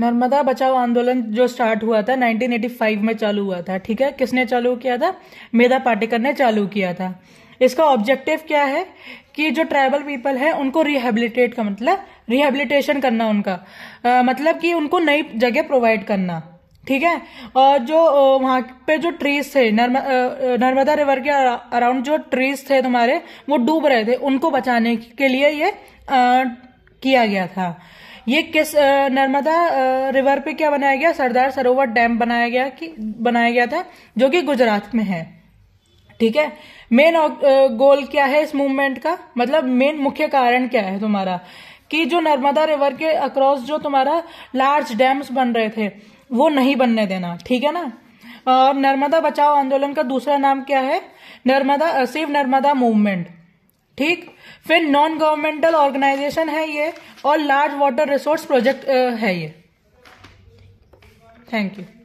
नर्मदा बचाओ आंदोलन जो स्टार्ट हुआ था 1985 में चालू हुआ था ठीक है किसने चालू किया था मेधा पाटेकर ने चालू किया था इसका ऑब्जेक्टिव क्या है कि जो ट्राइबल पीपल है उनको रिहेबिलिटेट का मतलब रिहेबिलिटेशन करना उनका आ, मतलब कि उनको नई जगह प्रोवाइड करना ठीक है और जो वहां पे जो ट्रीज थे नर्मदा रिवर के अराउंड जो ट्रीज थे तुम्हारे वो डूब रहे थे उनको बचाने के लिए ये आ, किया गया था ये किस नर्मदा रिवर पे क्या बनाया गया सरदार सरोवर डैम बनाया गया कि बनाया गया था जो कि गुजरात में है ठीक है मेन गोल क्या है इस मूवमेंट का मतलब मेन मुख्य कारण क्या है तुम्हारा कि जो नर्मदा रिवर के अक्रॉस जो तुम्हारा लार्ज डैम्स बन रहे थे वो नहीं बनने देना ठीक है ना और नर्मदा बचाओ आंदोलन का दूसरा नाम क्या है नर्मदा सेव नर्मदा मूवमेंट ठीक फिर नॉन गवर्नमेंटल ऑर्गेनाइजेशन है ये और लार्ज वाटर रिसोर्स प्रोजेक्ट है ये थैंक यू